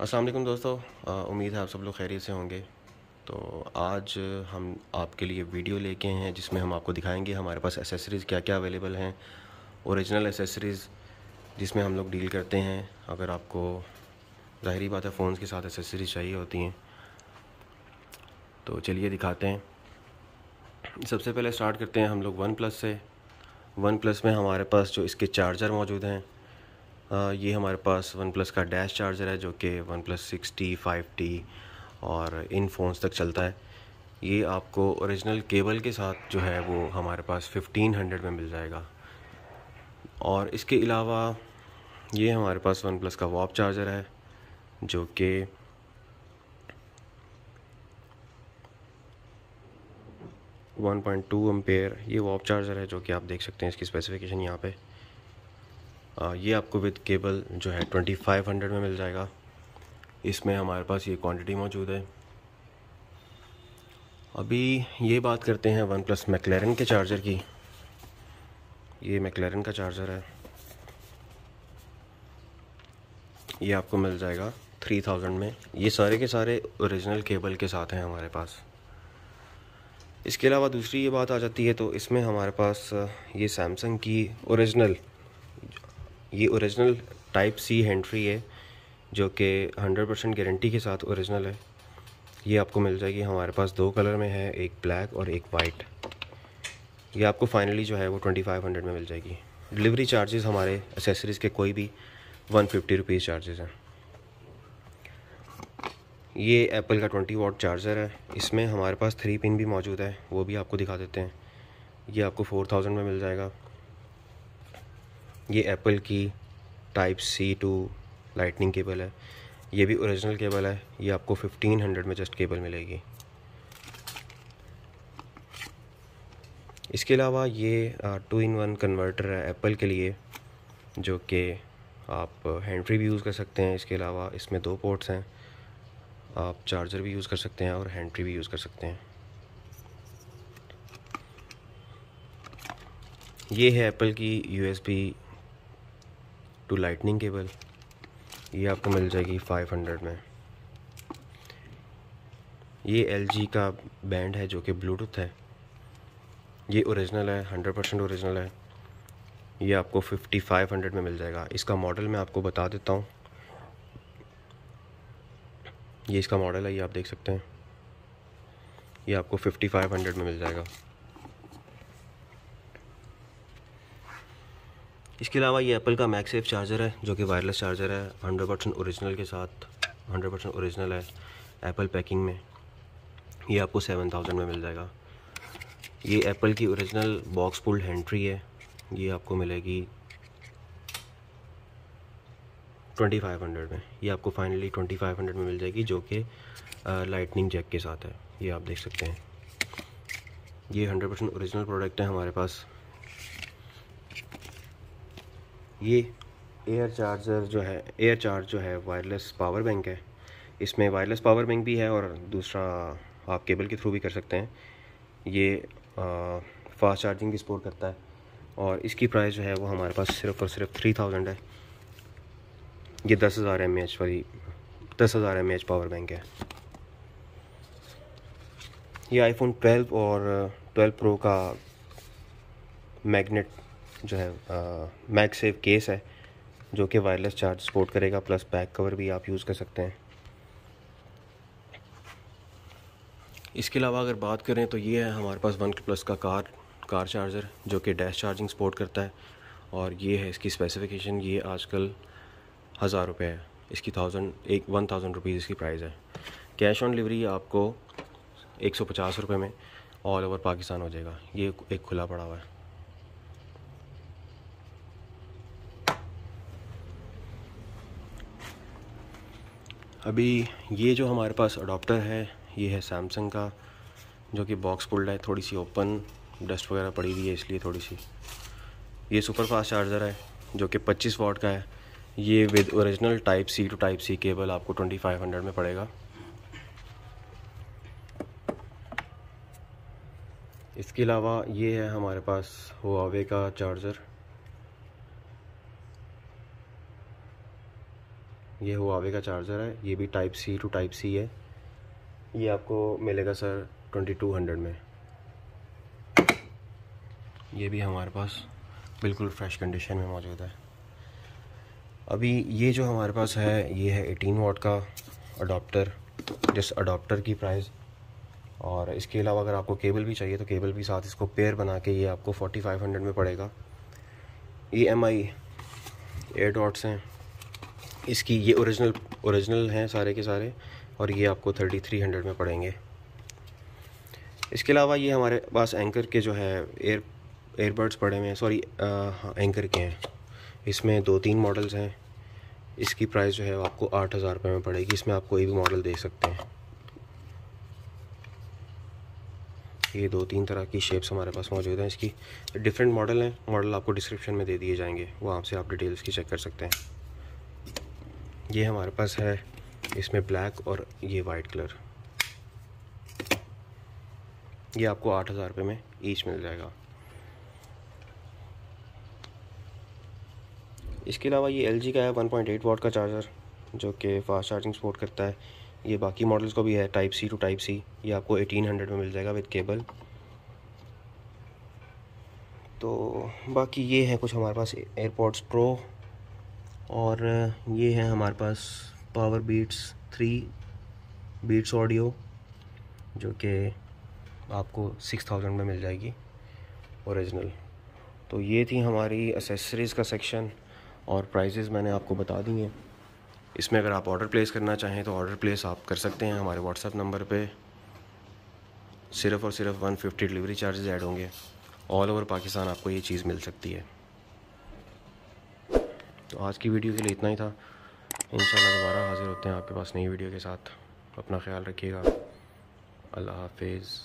असलम दोस्तों उम्मीद है आप सब लोग खैरियत से होंगे तो आज हम आपके लिए वीडियो लेके हैं जिसमें हम आपको दिखाएंगे हमारे पास एसेसरीज़ क्या क्या अवेलेबल हैं ओरिजिनल एसेसरीज़ जिसमें हम लोग डील करते हैं अगर आपको ज़ाहरी बात है फ़ोन के साथ एसेसरीज़ चाहिए होती हैं तो चलिए दिखाते हैं सबसे पहले स्टार्ट करते हैं हम लोग वन प्लस से वन प्लस में हमारे पास जो इसके चार्जर मौजूद हैं ये हमारे पास वन प्लस का डैश चार्जर है जो कि OnePlus six T five T और इन फ़ोन्स तक चलता है ये आपको ओरिजिनल केबल के साथ जो है वो हमारे पास फिफ्टीन हंड्रेड में मिल जाएगा और इसके अलावा ये हमारे पास वन प्लस का वॉप चार्जर है जो कि वन पॉइंट टू एम्पेयर ये वॉप चार्जर है जो कि आप देख सकते हैं इसकी स्पेसिफिकेशन यहाँ पर ये आपको विद केबल जो है ट्वेंटी फाइव हंड्रेड में मिल जाएगा इसमें हमारे पास ये क्वांटिटी मौजूद है अभी ये बात करते हैं वन प्लस मैकलरन के चार्जर की ये मैकलरन का चार्जर है ये आपको मिल जाएगा थ्री थाउजेंड में ये सारे के सारे ओरिजिनल केबल के साथ हैं हमारे पास इसके अलावा दूसरी ये बात आ जाती है तो इसमें हमारे पास ये सैमसंग की ओरिजिनल ये ओरिजिनल टाइप सी हैंड्री है जो कि 100 परसेंट गारंटी के साथ ओरिजिनल है ये आपको मिल जाएगी हमारे पास दो कलर में है एक ब्लैक और एक वाइट ये आपको फाइनली जो है वो 2500 में मिल जाएगी डिलीवरी चार्जेस हमारे एसेसरीज़ के कोई भी वन फिफ्टी रुपीज़ चार्जेस हैं ये एप्पल का ट्वेंटी वाट चार्जर है इसमें हमारे पास थ्री पिन भी मौजूद है वो भी आपको दिखा देते हैं ये आपको फोर थाउजेंड में मिल जाएगा ये एप्पल की type C to lightning cable है ये भी ओरिजिनल केबल है ये आपको 1500 में जस्ट केबल मिलेगी इसके अलावा ये टू इन वन कन्वर्टर है एप्पल के लिए जो कि आप हैंड फ्री भी यूज़ कर सकते हैं इसके अलावा इसमें दो पोर्ट्स हैं आप चार्जर भी यूज़ कर सकते हैं और हैंड फ्री भी यूज़ कर सकते हैं ये है एप्पल की यूएसबी टू लाइटनिंग केबल ये आपको मिल जाएगी 500 में ये एल का बैंड है जो कि ब्लूटूथ है ये ओरिजिनल है 100 परसेंट औरिजिनल है ये आपको 5500 में मिल जाएगा इसका मॉडल मैं आपको बता देता हूँ ये इसका मॉडल है ये आप देख सकते हैं ये आपको 5500 में मिल जाएगा इसके अलावा ये एप्पल का मैक्सेफ चार्जर है जो कि वायरलेस चार्जर है हंड्रेड परसेंट औरिजिनल के साथ हंड्रेड परसेंट औरिजिनल है एप्पल पैकिंग में ये आपको सेवन थाउजेंड में मिल जाएगा ये एप्पल की औरिजिनल बॉक्स पुल्ड हैंट्री है ये आपको मिलेगी ट्वेंटी फाइव हंड्रेड में ये आपको फाइनली ट्वेंटी फाइव हंड्रेड में मिल जाएगी जो कि लाइटनिंग जैक के साथ है ये आप देख सकते हैं ये हंड्रेड परसेंट औरिजिनल प्रोडक्ट है हमारे पास ये एयर चार्जर जो है एयर चार्ज जो है वायरलेस पावर बैंक है इसमें वायरलेस पावर बैंक भी है और दूसरा आप केबल के थ्रू भी कर सकते हैं ये आ, फास्ट चार्जिंग भी सपोर्ट करता है और इसकी प्राइस जो है वो हमारे पास सिर्फ और सिर्फ थ्री थाउजेंड है ये दस हज़ार एम एच वाली दस हज़ार एम एच पावर बैंक है ये आईफोन ट्वेल्व और ट्वेल्व प्रो का मैग्नेट जो है मैक सेव केस है जो कि वायरलेस चार्ज सपोर्ट करेगा प्लस बैक कवर भी आप यूज़ कर सकते हैं इसके अलावा अगर बात करें तो ये है हमारे पास वन प्लस का कार कार चार्जर जो कि डैश चार्जिंग सपोर्ट करता है और ये है इसकी स्पेसिफिकेशन ये आजकल हज़ार रुपये है इसकी थाउजेंड एक वन थाउजेंड रुपीज़ इसकी प्राइस है कैश ऑन डिलीवरी आपको एक सौ पचास रुपये में ऑल ओवर पाकिस्तान हो जाएगा ये एक खुला पड़ा हुआ है अभी ये जो हमारे पास अडोप्टर है ये है सैमसंग का जो कि बॉक्स पुल्ड है थोड़ी सी ओपन डस्ट वगैरह पड़ी हुई है इसलिए थोड़ी सी ये सुपर फास्ट चार्जर है जो कि 25 वॉट का है ये with original type C to type C cable आपको 2500 में पड़ेगा इसके अलावा ये है हमारे पास हुआवे का चार्जर ये हुआवे का चार्जर है ये भी type C to type C है ये आपको मिलेगा सर ट्वेंटी टू हंड्रेड में ये भी हमारे पास बिल्कुल फ्रेश कंडीशन में मौजूद है अभी ये जो हमारे पास है ये है एटीन वाट का अडोप्टर जिस अडोप्टर की प्राइस और इसके अलावा अगर आपको केबल भी चाहिए तो केबल भी साथ इसको पेयर बना के ये आपको फोर्टी फाइव हंड्रेड में पड़ेगा E M I air dots हैं इसकी ये ओरिजिनल ओरिजिनल हैं सारे के सारे और ये आपको थर्टी थ्री हंड्रेड में पड़ेंगे इसके अलावा ये हमारे पास एंकर के जो है एयर एयरबड्स पड़े हुए हैं सॉरी एंकर हाँ, के हैं इसमें दो तीन मॉडल्स हैं इसकी प्राइस जो है आपको आठ हज़ार रुपये में पड़ेगी इसमें आप कोई भी मॉडल देख सकते हैं ये दो तीन तरह की शेप्स हमारे पास मौजूद हैं इसकी डिफरेंट मॉडल हैं मॉडल आपको डिस्क्रिप्शन में दे दिए जाएंगे वहाँ से आप डिटेल्स की चेक कर सकते हैं ये हमारे पास है इसमें ब्लैक और ये वाइट कलर ये आपको आठ हज़ार रुपये में ईच मिल जाएगा इसके अलावा ये एल का है वन पॉइंट एट वाट का चार्जर जो कि फास्ट चार्जिंग सपोर्ट करता है ये बाकी मॉडल्स को भी है type C to type C ये आपको एटीन हंड्रेड में मिल जाएगा विद केबल तो बाकी ये है कुछ हमारे पास एयरपोर्ट्स प्रो और ये है हमारे पास power beats three beats audio जो कि आपको सिक्स थाउजेंड में मिल जाएगी ओरिजिनल तो ये थी हमारी एसेसरीज़ का सेक्शन और प्राइजेज़ मैंने आपको बता दी हैं इसमें अगर आप ऑर्डर प्लेस करना चाहें तो ऑर्डर प्लेस आप कर सकते हैं हमारे व्हाट्सअप नंबर पे सिर्फ़ और सिर्फ 150 डिलीवरी चार्जेस ऐड होंगे ऑल ओवर पाकिस्तान आपको ये चीज़ मिल सकती है तो आज की वीडियो के लिए इतना ही था इन दोबारा हाज़िर होते हैं आपके पास नई वीडियो के साथ अपना ख्याल रखिएगा अल्लाह हाफिज़